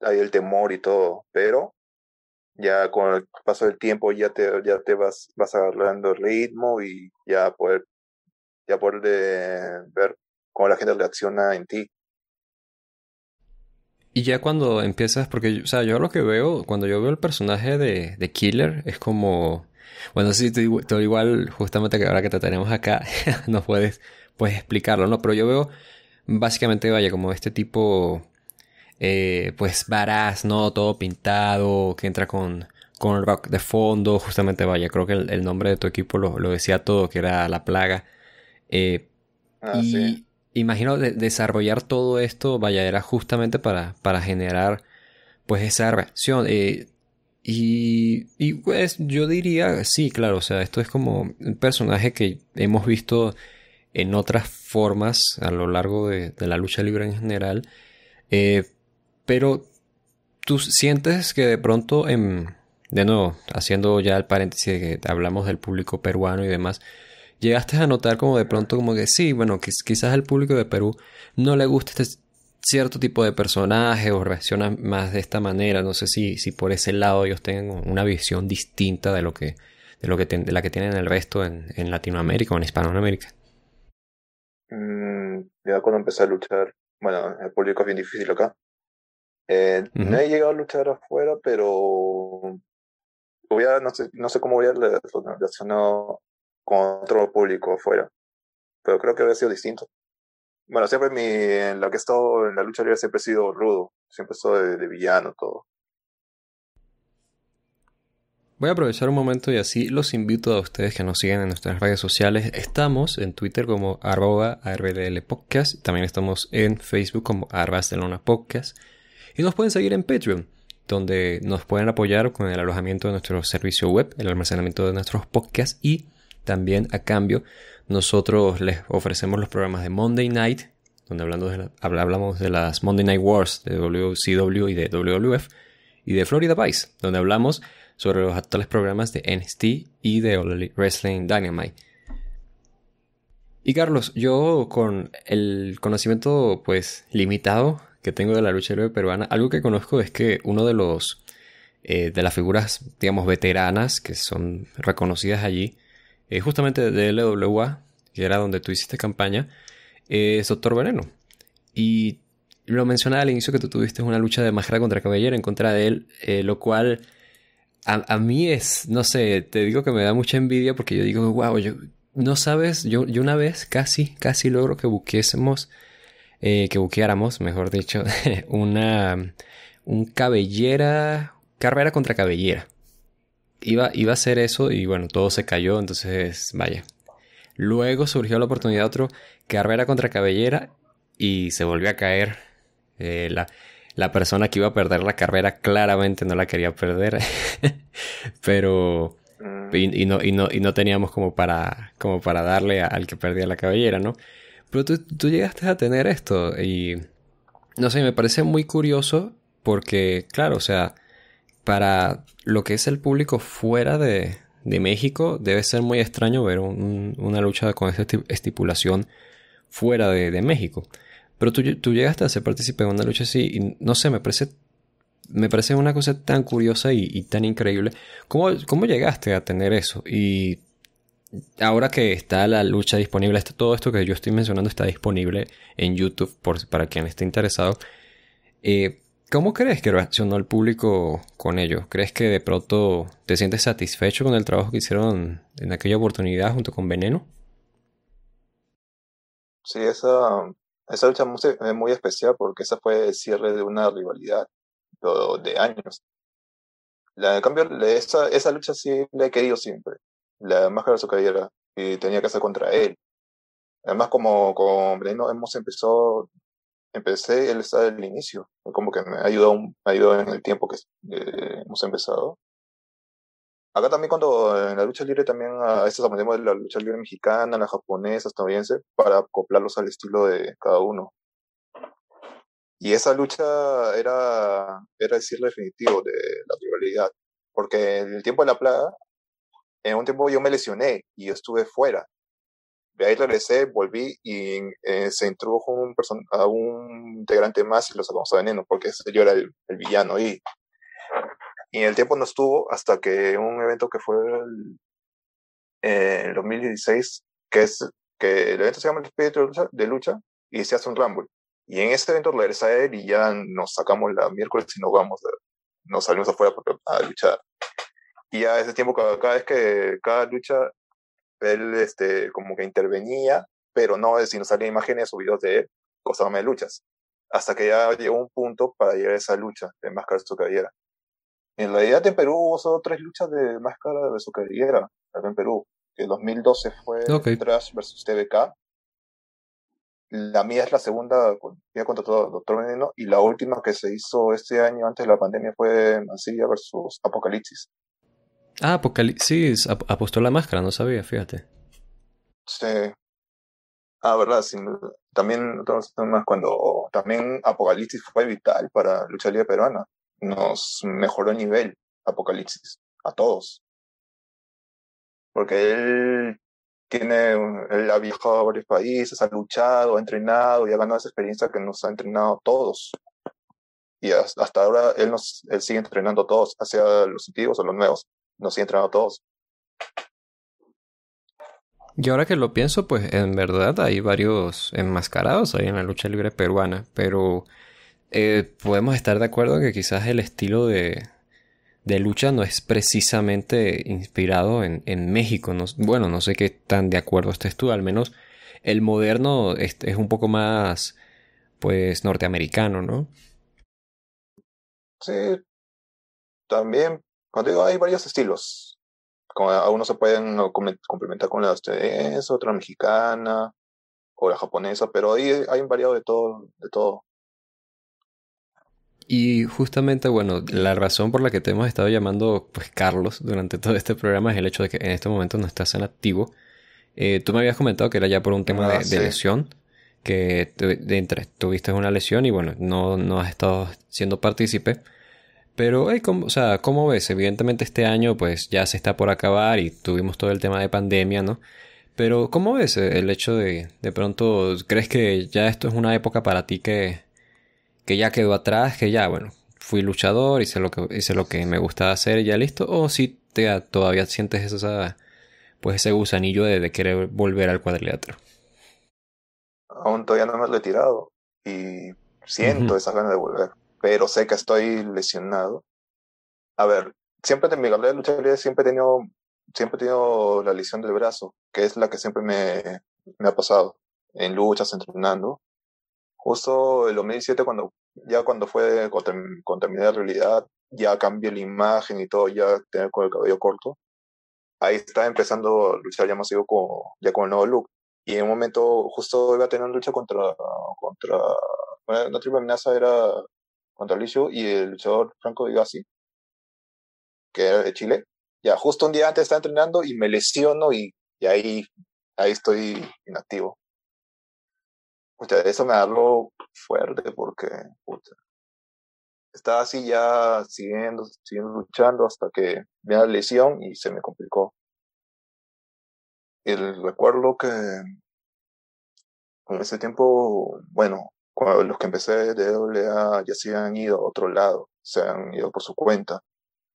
hay el temor y todo, pero ya con el paso del tiempo ya te, ya te vas, vas agarrando el ritmo y ya poder, ya poder ver cómo la gente reacciona en ti. Y ya cuando empiezas, porque o sea, yo lo que veo, cuando yo veo el personaje de, Killer, es como, bueno, sí, te igual, justamente que ahora que te tenemos acá, *laughs* no puedes, explicarlo, ¿no? Pero yo veo, básicamente, vaya, como este tipo, eh, pues, varaz, ¿no? Todo pintado, que entra con, con rock de fondo, justamente, vaya, creo que el, nombre de tu equipo lo, decía todo, que era La Plaga. Eh, ah, sí imagino desarrollar todo esto, vaya, era justamente para, para generar pues esa reacción. Eh, y, y, pues yo diría, sí, claro, o sea, esto es como un personaje que hemos visto en otras formas a lo largo de, la lucha libre en general, eh, pero tú sientes que de pronto, en, de nuevo, haciendo ya el paréntesis de que hablamos del público peruano y demás, llegaste a notar como de pronto como que sí, bueno, quizás al público de Perú no le gusta este cierto tipo de personaje o reacciona más de esta manera, no sé si, si por ese lado ellos tengan una visión distinta de lo que de lo que la que tienen el resto en, Latinoamérica o en Hispanoamérica. Mm, ya cuando empecé a luchar, bueno, el público es bien difícil acá. Eh, no he llegado a luchar afuera, pero hubiera, no sé, no sé cómo hubiera reaccionado con otro público afuera. Pero creo que habría sido distinto. Bueno, siempre mi, en lo que he estado en la lucha libre siempre he sido rudo, siempre he estado de, villano, todo. Voy a aprovechar un momento y así los invito a ustedes que nos siguen en nuestras redes sociales. Estamos en Twitter como arroba También estamos en Facebook como Barcelona Podcast. Y nos pueden seguir en Patreon, donde nos pueden apoyar con el alojamiento de nuestro servicio web, el almacenamiento de nuestros podcasts y también a cambio, nosotros les ofrecemos los programas de Monday Night, donde hablando de hablamos de las Monday Night Wars de WCW y de WWF, y de Florida Vice, donde hablamos sobre los actuales programas de NXT y de Wrestling Dynamite. Y Carlos, yo con el conocimiento pues limitado que tengo de la lucha libre peruana, algo que conozco es que uno de los eh, de las figuras, digamos, veteranas que son reconocidas allí, eh, justamente de LWA, que era donde tú hiciste campaña, es eh, Doctor Veneno. Y lo mencionaba al inicio que tú tuviste una lucha de máscara contra cabellera en contra de él, eh, lo cual a, mí es, no sé, te digo que me da mucha envidia porque yo digo, wow, yo, no sabes, yo, yo una vez casi, casi logro que buquésemos, que buqueáramos, mejor dicho, *laughs* una, un cabellera, carrera contra cabellera iba, a hacer eso y bueno, todo se cayó, entonces vaya. Luego surgió la oportunidad de otro, carrera contra cabellera y se volvió a caer. Eh, la, persona que iba a perder la carrera claramente no la quería perder, *laughs* pero... Y, no, teníamos como para, como para darle al que perdía la cabellera, ¿no? Pero tú, tú llegaste a tener esto y... No sé, me parece muy curioso porque, claro, o sea para lo que es el público fuera de, México, debe ser muy extraño ver una lucha con esta estipulación fuera de, México. Pero tú, tú, llegaste a ser partícipe de una lucha así y no sé, me parece, me parece una cosa tan curiosa y, tan increíble. ¿Cómo, ¿Cómo, llegaste a tener eso? Y ahora que está la lucha disponible, está, todo esto que yo estoy mencionando está disponible en YouTube para quien esté interesado. Eh, ¿Cómo crees que reaccionó el público con ello? ¿Crees que de pronto te sientes satisfecho con el trabajo que hicieron en aquella oportunidad junto con Veneno? Sí, esa, esa lucha es muy especial porque esa fue el cierre de una rivalidad de años. La, en cambio, esa, lucha sí la he querido siempre. La máscara de su carrera, y tenía que hacer contra él. Además, como con Veneno hemos empezado empecé, él está del inicio, como que me ha ayudado, en el tiempo que eh, hemos empezado. Acá también cuando eh, en la lucha libre también ah, a veces aprendemos de la lucha libre mexicana, la japonesa, estadounidense, para acoplarlos al estilo de cada uno. Y esa lucha era, era el definitivo de la rivalidad, porque en el tiempo de la plaga, en un tiempo yo me lesioné y yo estuve fuera, de ahí regresé, volví y eh, se introdujo un, a un integrante más y lo sacamos a veneno, porque yo era el, villano. Y, y el tiempo no estuvo hasta que un evento que fue el, eh, el 2016, que es que el evento se llama El Espíritu de Lucha, y se hace un Rumble. Y en ese evento a él y ya nos sacamos la miércoles y nos vamos, nos salimos afuera ah, a luchar. Y ya ese tiempo, cada vez que cada lucha él este, como que intervenía, pero no, si no salían imágenes o videos de él costándome luchas. Hasta que ya llegó un punto para llegar a esa lucha de máscara de su carrera. En realidad en Perú hubo solo tres luchas de máscara de su carrera, en Perú. En 2012 fue okay. Trash versus TBK. La mía es la segunda, ya contra todo Doctor Veneno, y la última que se hizo este año antes de la pandemia fue Mancilla versus Apocalipsis. Ah, Apocalipsis apostó la máscara, no sabía, fíjate. Sí. Ah, verdad, sí. También temas cuando también Apocalipsis fue vital para la lucha peruana. Nos mejoró el nivel Apocalipsis a todos. Porque él tiene, él ha viajado a varios países, ha luchado, ha entrenado y ha ganado esa experiencia que nos ha entrenado a todos. Y hasta ahora él nos él sigue entrenando a todos, hacia los antiguos o los nuevos no se a todos. Y ahora que lo pienso, pues en verdad hay varios enmascarados ahí en la lucha libre peruana, pero eh, podemos estar de acuerdo que quizás el estilo de, lucha no es precisamente inspirado en, México. No, bueno, no sé qué tan de acuerdo estés tú, al menos el moderno es, es un poco más, pues, norteamericano, ¿no? Sí, también, cuando digo, hay varios estilos. Como algunos se pueden complementar con la ustedes, otra mexicana o la japonesa, pero ahí hay un variado de todo, de todo. Y justamente, bueno, la razón por la que te hemos estado llamando, pues, Carlos, durante todo este programa es el hecho de que en este momento no estás en activo. Eh, tú me habías comentado que era ya por un tema de, ah, lesión, que tuviste una lesión y bueno, no, no has estado siendo partícipe. Pero, ¿cómo, o sea, ¿cómo ves? Evidentemente este año pues ya se está por acabar y tuvimos todo el tema de pandemia, ¿no? Pero, ¿cómo ves eh, el hecho de, de pronto, crees que ya esto es una época para ti que, que ya quedó atrás, que ya, bueno, fui luchador, hice lo que, hice lo que me gustaba hacer y ya listo? ¿O si te, todavía sientes esa, pues ese gusanillo de, querer volver al cuadrilátero? Aún todavía no me lo he retirado y siento esa ganas de volver pero sé que estoy lesionado. A ver, siempre en mi carrera de lucha libre siempre he tenido, siempre he tenido la lesión del brazo, que es la que siempre me, me ha pasado en luchas, entrenando. Justo el 2007, cuando, ya cuando fue, con terminar la realidad, ya cambié la imagen y todo, ya tener con el cabello corto. Ahí estaba empezando a luchar ya más sigo con, ya con el nuevo look. Y en un momento justo iba a tener una lucha contra, contra, bueno, triple amenaza era contra Xu y el luchador Franco así, que era de Chile. Ya, justo un día antes estaba entrenando y me lesiono y, ahí, ahí estoy inactivo. sea, eso me habló fuerte porque estaba así ya siguiendo, siguiendo luchando hasta que me la lesión y se me complicó. El recuerdo que con ese tiempo, bueno, los que empecé de AA ya se han ido a otro lado, se han ido por su cuenta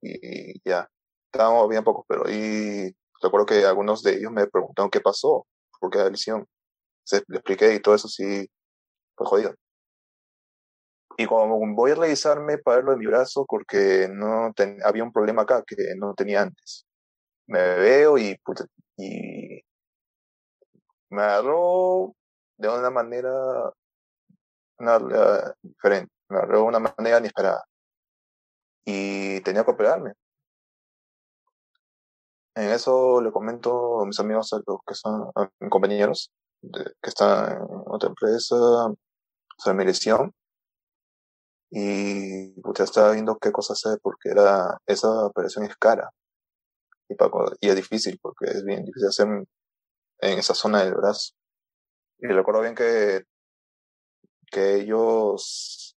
y, ya. Estábamos bien pocos, pero y recuerdo que algunos de ellos me preguntaron qué pasó, por qué la lesión. le expliqué y todo eso sí pues jodido. Y cuando voy a revisarme para verlo en de mi brazo, porque no había un problema acá que no tenía antes. Me veo y, pues, y me agarró de una manera una realidad eh, diferente, una, de una manera inesperada. Y tenía que operarme. En eso le comento a mis amigos, a los que son compañeros, que están en otra empresa, sobre mi lesión. Y usted pues, estaba viendo qué cosa hacer porque era, esa operación es cara. Y, y es difícil porque es bien difícil hacer en esa zona del brazo. Y recuerdo bien que que ellos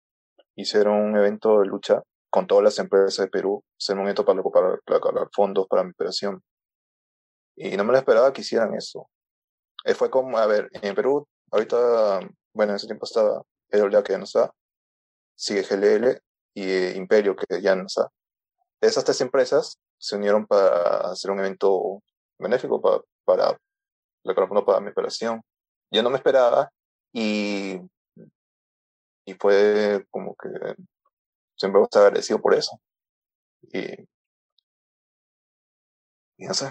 hicieron un evento de lucha con todas las empresas de Perú, ese un momento para recuperar, fondos para mi operación. Y no me lo esperaba que hicieran eso. Eh, fue como, a ver, en Perú, ahorita, bueno, en ese tiempo estaba LA que ya no está, sigue GLL y eh, Imperio que ya no está. Esas tres empresas se unieron para hacer un evento benéfico para, para, fondos para mi operación. Yo no me esperaba y y fue como que siempre voy agradecido por eso. Y, no sé.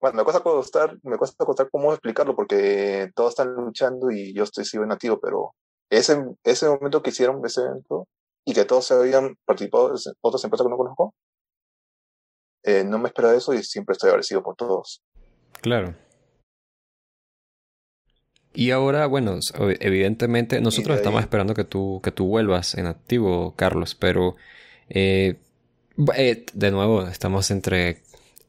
Bueno, me cuesta costar, me cuesta cómo explicarlo porque todos están luchando y yo estoy sigo nativo pero ese, ese momento que hicieron ese evento y que todos se habían participado otras empresas que no conozco, eh, no me esperaba eso y siempre estoy agradecido por todos. Claro. Y ahora, bueno, evidentemente nosotros estamos esperando que tú, que tú vuelvas en activo, Carlos, pero eh, eh, de nuevo estamos entre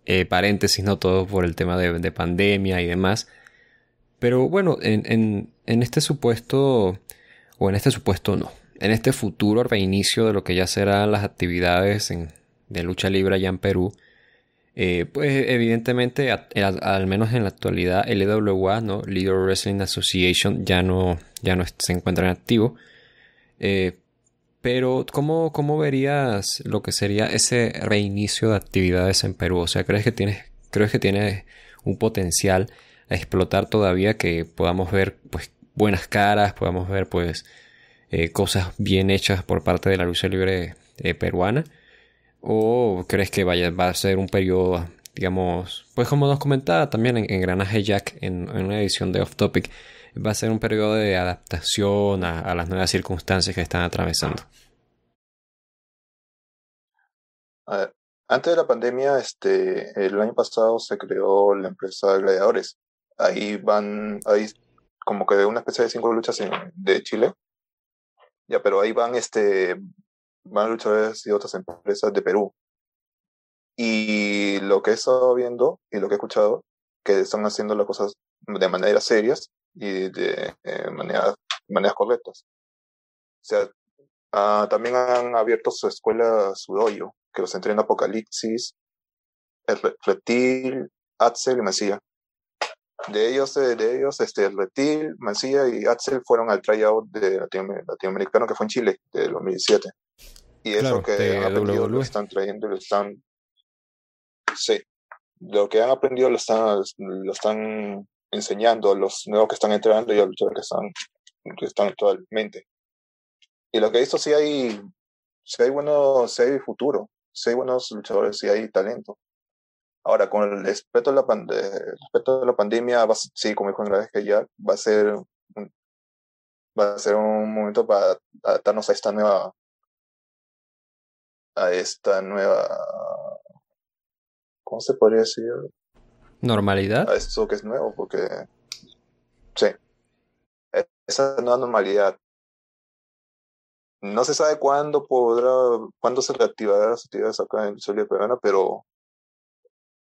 eh, paréntesis, no todo por el tema de, pandemia y demás. Pero bueno, en, este supuesto, o en este supuesto no, en este futuro reinicio de lo que ya serán las actividades de lucha libre allá en Perú, eh, pues evidentemente, eh, al menos en la actualidad, el EWA, ¿no? Leader Wrestling Association, ya no, ya no se encuentra en activo. Eh, pero, ¿cómo, verías lo que sería ese reinicio de actividades en Perú? O sea, ¿crees que tienes, crees que un potencial a explotar todavía que podamos ver pues, buenas caras, podamos ver pues, cosas bien hechas por parte de la lucha libre peruana? ¿O crees que vaya, va a ser un periodo, digamos, pues como nos comentaba también en, Granaje Jack, en, una edición de Off Topic, va a ser un periodo de adaptación a, las nuevas circunstancias que están atravesando? antes de la pandemia, este, el año pasado se creó la empresa Gladiadores. Ahí van, ahí como que una especie de cinco luchas en, de Chile. Ya, pero ahí van, este, más y otras empresas de Perú. Y lo que he estado viendo y lo que he escuchado, que están haciendo las cosas de maneras serias y de eh, maneras, correctas. O sea, ah, también han abierto su escuela Sudoyo, que los entrena Apocalipsis, el Reptil, Axel y Mancilla. De ellos, eh, de ellos, este, Reptil, Mancilla y Axel fueron al tryout de latinoamericano que fue en Chile, de 2017 y eso que han aprendido lo e. están trayendo, lo están... Sí, lo que han aprendido lo están, lo están enseñando los nuevos que están entrando y los que están, que están actualmente. Y lo que he visto, sí hay, si hay buenos, sí hay futuro, sí hay buenos luchadores, sí hay talento. Ahora, con el respeto de eh, la, pandemia, sí, como dijo vez que ya va a ser, va a ser un momento para adaptarnos a esta nueva a esta nueva, ¿cómo se podría decir? Normalidad. A esto que es nuevo, porque, sí, esa nueva normalidad. No se sabe cuándo podrá, cuándo se reactivarán las actividades acá en Solía Peruana, pero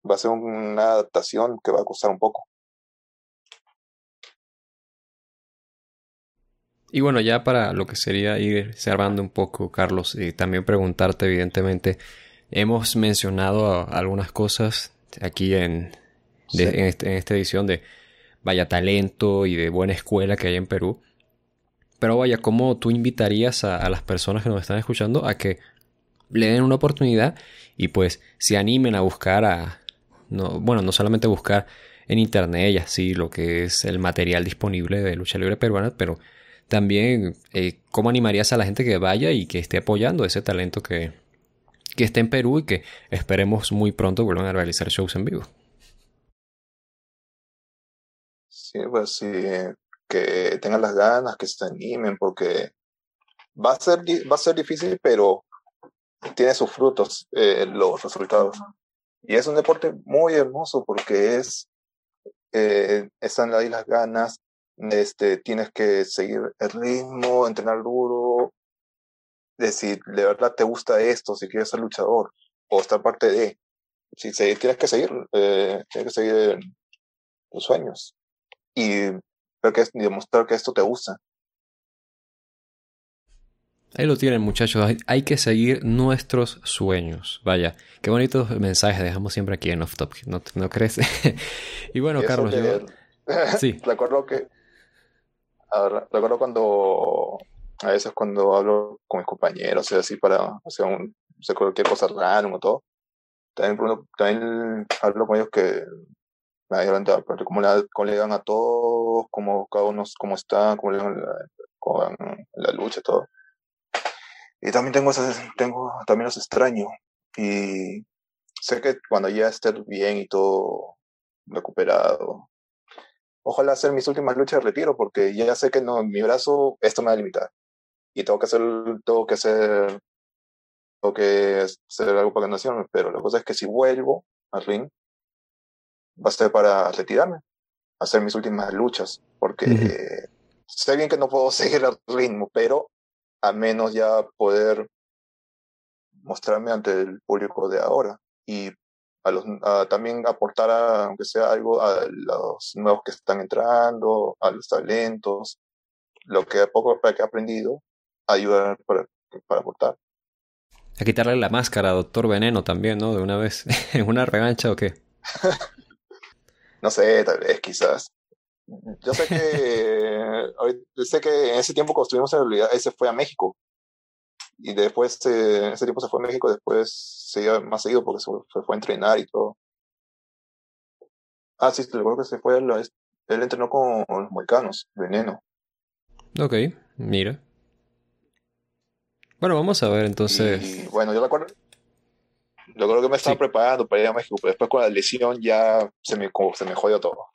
va a ser una adaptación que va a costar un poco. Y bueno, ya para lo que sería ir cerrando un poco, Carlos, y también preguntarte, evidentemente, hemos mencionado algunas cosas aquí este, en, esta edición de vaya talento y de buena escuela que hay en Perú. Pero vaya, ¿cómo tú invitarías a, las personas que nos están escuchando a que le den una oportunidad y pues se animen a buscar a... No, bueno, no solamente buscar en internet y así lo que es el material disponible de lucha libre peruana, pero también eh, cómo animarías a la gente que vaya y que esté apoyando ese talento que, que está en Perú y que esperemos muy pronto vuelvan a realizar shows en vivo. Sí, pues sí, que tengan las ganas, que se animen, porque va a ser, va a ser difícil, pero tiene sus frutos eh, los resultados. Y es un deporte muy hermoso porque es, eh, están ahí las ganas, este, tienes que seguir el ritmo, entrenar duro, decir, de verdad te gusta esto, si quieres ser luchador o estar parte de, si tienes que seguir, eh, tienes que seguir tus sueños y que demostrar que esto te gusta. Ahí lo tienen muchachos, hay que seguir nuestros sueños. Vaya, qué bonitos mensajes dejamos siempre aquí en Off Top, ¿no, crees? *laughs* y bueno, Carlos, yo... *laughs* Sí. que recuerdo cuando a veces cuando hablo con mis compañeros, o sea, así para, cualquier cosa raro o todo, también, también hablo con ellos que me ayudan cómo, ver cómo le dan a todos, cómo cada uno, cómo está, cómo le dan la, con la lucha, todo. Y también tengo, tengo, también los extraño. Y sé que cuando ya esté bien y todo recuperado, ojalá hacer mis últimas luchas de retiro, porque ya sé que no, mi brazo, esto me va a limitar. Y tengo que hacer, tengo que hacer, que hacer algo para la pero la cosa es que si vuelvo al ring, va a ser para retirarme, hacer mis últimas luchas, porque sé bien que no puedo *laughs* seguir al ritmo, pero a menos ya poder mostrarme ante el público de ahora. Y a los, también aportar, aunque sea algo, a los nuevos que están entrando, a los talentos, lo que poco que he aprendido, ayudar para, aportar. A quitarle la máscara Doctor Veneno también, ¿no? De una vez, *laughs* ¿en una revancha o qué? *laughs* no sé, tal vez, quizás. Yo sé que, *laughs* sé que en ese tiempo construimos en realidad, ese fue a México y después en eh, ese tiempo se fue a México, después se iba más seguido porque se fue, a entrenar y todo. Ah, sí, recuerdo que se fue, él, él entrenó con los mexicanos veneno. Ok, mira. Bueno, vamos a ver entonces. bueno, yo recuerdo, yo creo que me estaba preparando para ir a México, pero después con la lesión ya se me, se me jodió todo.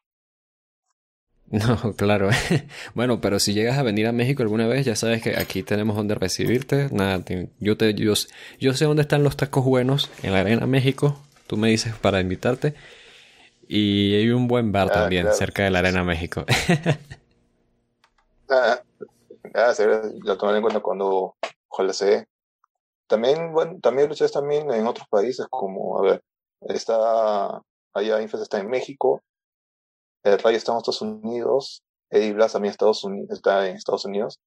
No, claro. *laughs* bueno, pero si llegas a venir a México alguna vez, ya sabes que aquí tenemos donde recibirte. Nada, yo te yo, yo sé dónde están los tacos buenos en la Arena México. Tú me dices para invitarte. Y hay un buen bar ah, también cerca de la Arena México. *laughs* ah, ah lo tomaré en cuenta cuando ojalá También, bueno, también luchas también en otros países como, a ver, está allá está en México, el Rayo está en Estados Unidos. Eddie Blas también Estados Unidos, está en Estados Unidos.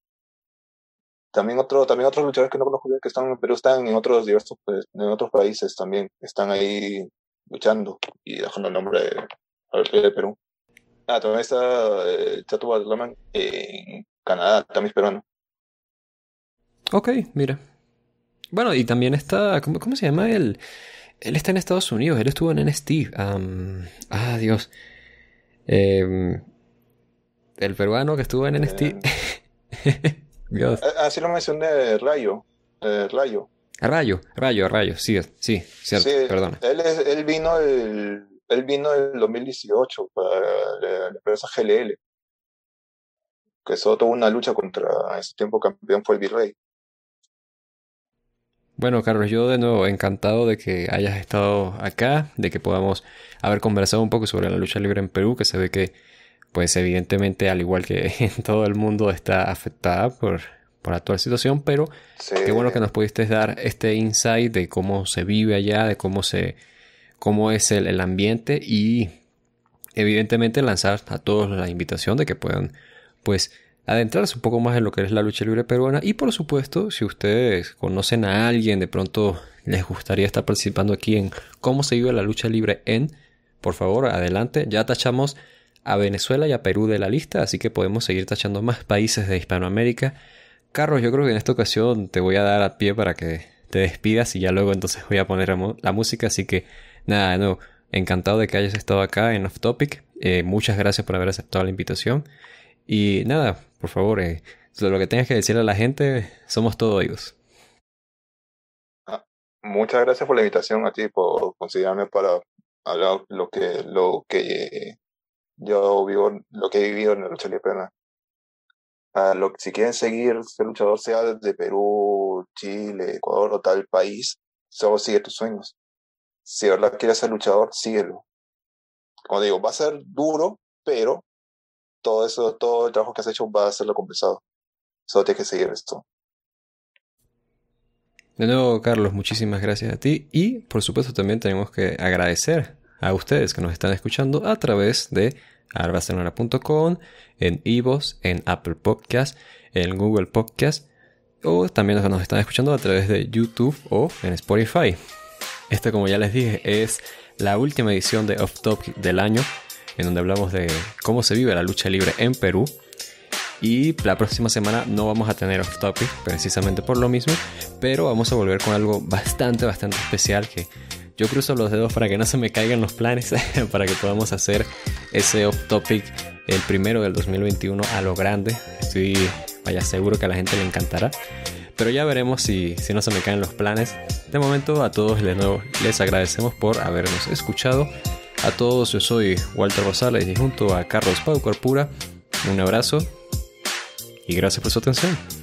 También, otro, también otros luchadores que no conozco que están en Perú están en otros diversos pues, en otros países también. Están ahí luchando y dejando el nombre de, de Perú. Ah, también está eh, Chato en Canadá, también es peruano. Ok, mira. Bueno, y también está. ¿Cómo, cómo se llama él? Él está en Estados Unidos, él estuvo en NST. ah, Dios. Em, el peruano que estuvo en eh, NST Así *laughs* ah, lo mencioné, Rayo. Eh, Rayo. Rayo, Rayo, Rayo, sí, sí, cierto, sí, Él, él, vino el, él vino el 2018 para la, empresa GLL, que solo tuvo una lucha contra, ese tiempo campeón fue el Virrey. Bueno, Carlos, yo de nuevo encantado de que hayas estado acá, de que podamos haber conversado un poco sobre la lucha libre en Perú, que se ve que, pues evidentemente, al igual que *laughs* en todo el mundo, está afectada por, por la actual situación, pero qué bueno que nos pudiste dar este insight de cómo se vive allá, de cómo se cómo es el, el ambiente y evidentemente lanzar a todos la invitación de que puedan pues adentrarse un poco más en lo que es la lucha libre peruana. Y por supuesto, si ustedes conocen a alguien, de pronto les gustaría estar participando aquí en cómo se vive la lucha libre en, por favor, adelante. Ya tachamos a Venezuela y a Perú de la lista, así que podemos seguir tachando más países de Hispanoamérica. Carlos, yo creo que en esta ocasión te voy a dar a pie para que te despidas y ya luego entonces voy a poner la música, así que nada, no, encantado de que hayas estado acá en Off Topic. Eh, muchas gracias por haber aceptado la invitación. Y nada, por favor, eh, lo que tengas que decirle a la gente, somos todos ellos. Ah, muchas gracias por la invitación a ti, por considerarme para hablar lo que, lo que eh, yo vivo, lo que he vivido en la lucha libre. si quieren seguir ser luchador, sea desde Perú, Chile, Ecuador o tal país, solo sigue tus sueños. Si de verdad quieres ser luchador, síguelo. Como digo, va a ser duro, pero todo eso, todo el trabajo que has hecho va a ser lo compensado. Solo tienes que seguir esto. De nuevo, Carlos, muchísimas gracias a ti y por supuesto también tenemos que agradecer a ustedes que nos están escuchando a través de arbasenora.com, en Ivos, en Apple Podcast, en Google Podcast o también los que nos están escuchando a través de YouTube o en Spotify. Esta, como ya les dije, es la última edición de Off Topic del año en donde hablamos de cómo se vive la lucha libre en Perú. Y la próxima semana no vamos a tener off topic, precisamente por lo mismo, pero vamos a volver con algo bastante, bastante especial que yo cruzo los dedos para que no se me caigan los planes, *laughs* para que podamos hacer ese off topic el primero del 2021 a lo grande. Estoy, vaya, seguro que a la gente le encantará. Pero ya veremos si, no se me caen los planes. De momento a todos les agradecemos por habernos escuchado. A todos, yo soy Walter Rosales y junto a Carlos Pau Corpura, un abrazo y gracias por su atención.